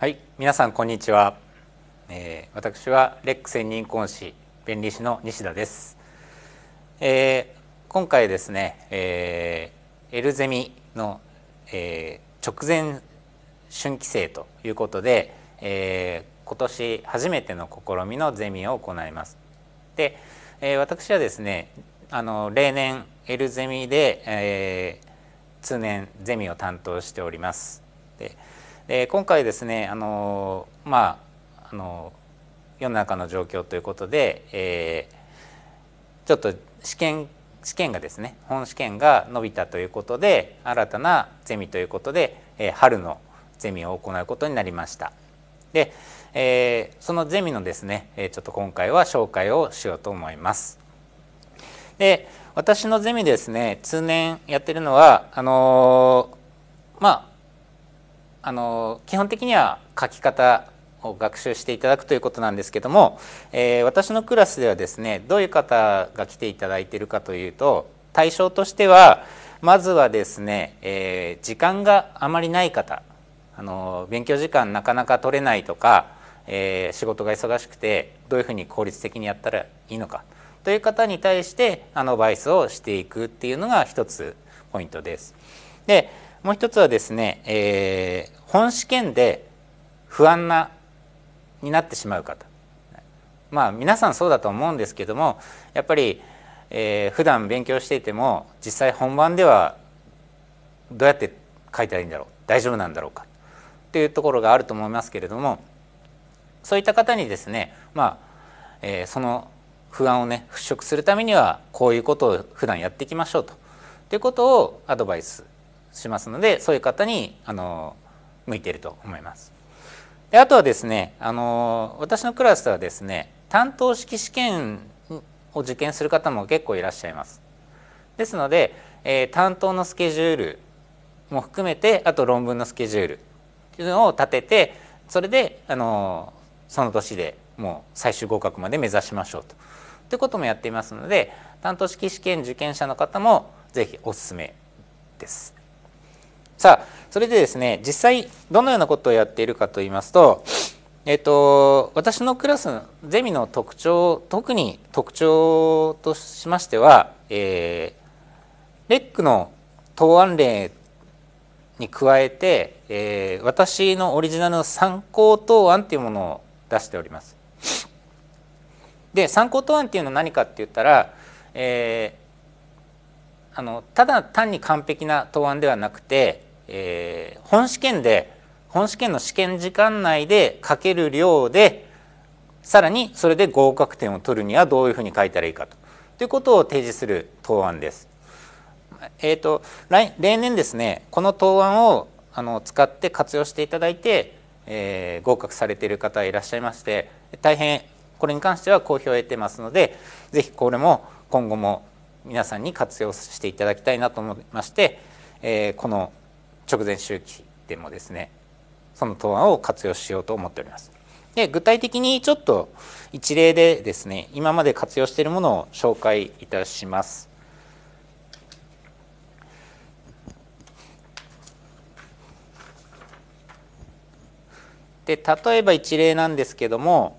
はい皆さんこんにちは、えー、私はレック専任講師弁理士の西田です、えー、今回ですね、えー、エルゼミの、えー、直前春季生ということで、えー、今年初めての試みのゼミを行いますで、えー、私はですねあの例年エルゼミで、えー、通年ゼミを担当しておりますでで今回ですねあのまああの世の中の状況ということで、えー、ちょっと試験試験がですね本試験が伸びたということで新たなゼミということで、えー、春のゼミを行うことになりました。で、えー、そのゼミのですね、えー、ちょっと今回は紹介をしようと思います。で私のゼミですね通年やってるのはあのまああの基本的には書き方を学習していただくということなんですけども、えー、私のクラスではですねどういう方が来ていただいているかというと対象としてはまずはですね、えー、時間があまりない方あの勉強時間なかなか取れないとか、えー、仕事が忙しくてどういうふうに効率的にやったらいいのかという方に対してアドバイスをしていくっていうのが一つポイントです。でもう一つはですね、えー、本試験で不安なになってしまう方まあ皆さんそうだと思うんですけどもやっぱり、えー、普段勉強していても実際本番ではどうやって書いたらいいんだろう大丈夫なんだろうかというところがあると思いますけれどもそういった方にですねまあ、えー、その不安をね払拭するためにはこういうことを普段やっていきましょうとということをアドバイスしますのでそういう方にあの向いていると思います。であとはですねあの私のクラスではですね担当式試験を受験する方も結構いらっしゃいます。ですので、えー、担当のスケジュールも含めてあと論文のスケジュールっていうのを立ててそれであのその年でもう最終合格まで目指しましょうと。ということもやっていますので担当式試験受験者の方も是非おすすめです。さあそれでですね実際どのようなことをやっているかと言いますとえっと、私のクラスゼミの特徴特に特徴としましては、えー、レックの答案例に加えて、えー、私のオリジナルの参考答案というものを出しております。で参考答案っていうのは何かって言ったら、えー、あのただ単に完璧な答案ではなくてえー、本試験で本試験の試験時間内でかける量でさらにそれで合格点を取るにはどういうふうに書いたらいいかとということを提示する答案です。えーと、例年ですねこの答案をあの使って活用していただいて、えー、合格されている方いらっしゃいまして大変これに関しては好評を得てますので是非これも今後も皆さんに活用していただきたいなと思いまして、えー、この直前周期でもですねその答案を活用しようと思っております。で具体的にちょっと一例でですね今まで活用しているものを紹介いたします。で例えば一例なんですけども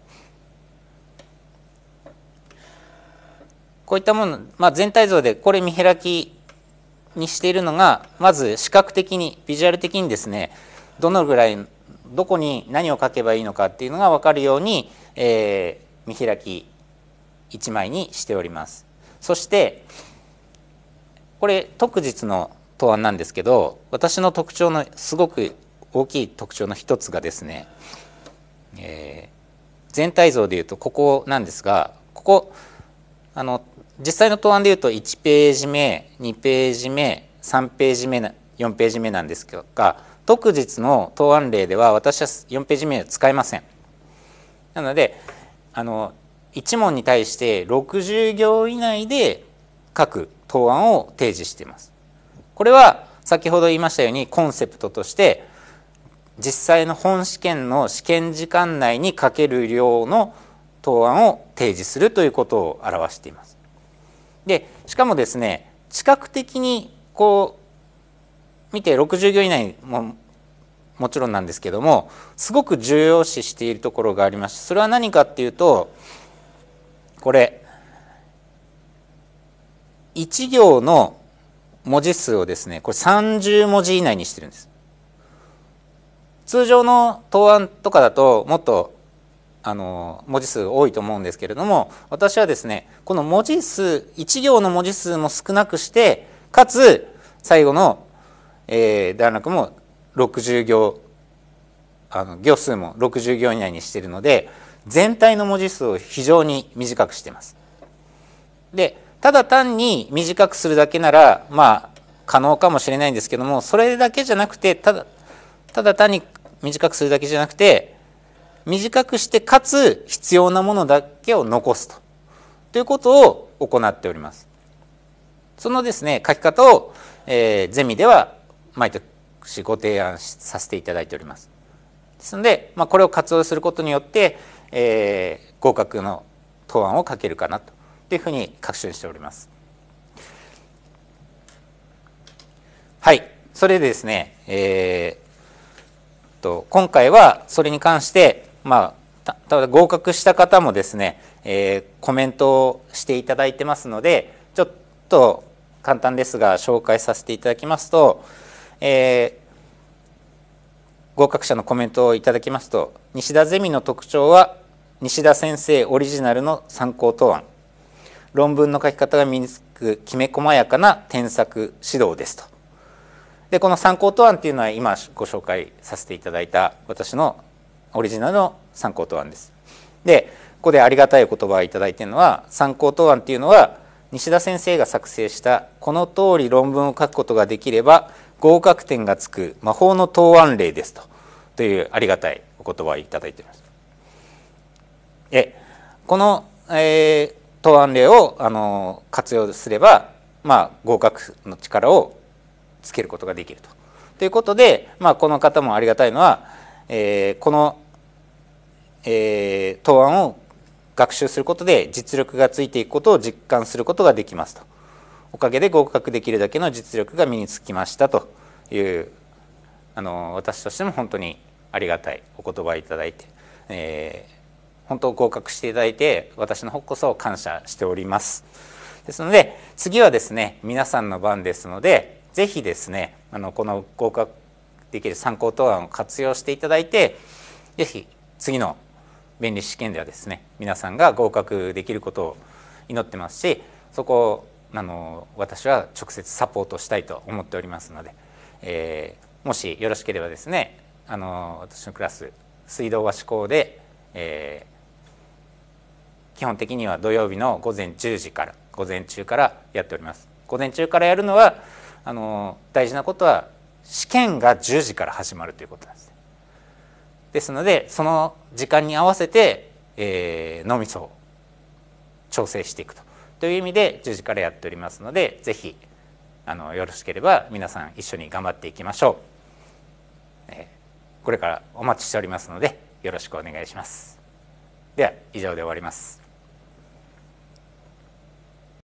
こういったもの、まあ、全体像でこれ見開きにしているのがまず視覚的にビジュアル的にですねどのぐらいどこに何を書けばいいのかっていうのが分かるように、えー、見開き1枚にしております。そしてこれ特実の答案なんですけど私の特徴のすごく大きい特徴の一つがですね、えー、全体像でいうとここなんですがここあの実際の答案でいうと1ページ目2ページ目3ページ目4ページ目なんですが特実の答案例では私は4ページ目は使いません。なのであの1問に対して60行以内で各答案を提示しています。これは先ほど言いましたようにコンセプトとして実際の本試験の試験時間内にかける量の答案を提示するということを表しています。でしかもですね知覚的にこう見て60行以内ももちろんなんですけどもすごく重要視しているところがありましてそれは何かっていうとこれ1行の文字数をですねこれ30文字以内にしてるんです。通常の答案とかだともっとあの文字数多いと思うんですけれども私はですねこの文字数1行の文字数も少なくしてかつ最後の、えー、段落も60行あの行数も60行以内にしているので全体の文字数を非常に短くしています。でただ単に短くするだけならまあ可能かもしれないんですけどもそれだけじゃなくてただただ単に短くするだけじゃなくて短くしてかつ必要なものだけを残すとということを行っております。そのですね書き方を、えー、ゼミでは毎年ご提案させていただいております。ですので、まあ、これを活用することによって、えー、合格の答案を書けるかなというふうに確信しております。はい、それでですね、えー、と今回はそれに関してまあ、ただ合格した方もですね、えー、コメントをしていただいてますのでちょっと簡単ですが紹介させていただきますと、えー、合格者のコメントをいただきますと西田ゼミの特徴は西田先生オリジナルの参考答案論文の書き方が身につくきめ細やかな添削指導ですとでこの参考答案っていうのは今ご紹介させていただいた私のオリジナルの参考答案です。でここでありがたい言葉を頂いてるのは参考答案っていうのは西田先生が作成したこの通り論文を書くことができれば合格点がつく魔法の答案例ですとというありがたいお言葉をいいています。えこの、えー、答案例をあの活用すれば、まあ、合格の力をつけることができると。ということで、まあ、この方もありがたいのはえー、この、えー、答案を学習することで実力がついていくことを実感することができますとおかげで合格できるだけの実力が身につきましたというあの私としても本当にありがたいお言葉いただいて、えー、本当合格していただいて私の方こそ感謝しておりますですので次はですね皆さんの番ですので是非ですねあのこの合格できる参考答案を活用していただいて是非次の弁理試験ではですね皆さんが合格できることを祈ってますしそこをあの私は直接サポートしたいと思っておりますので、えー、もしよろしければですねあの私のクラス水道橋校で、えー、基本的には土曜日の午前10時から午前中からやっております。午前中からやるのはあの大事なことは試験が10時から始まるということなんです。ですのでその時間に合わせて、えー、脳みそを調整していくとという意味で10時からやっておりますので是非あのよろしければ皆さん一緒に頑張っていきましょう、えー、これからお待ちしておりますのでよろしくお願いしますでは以上で終わります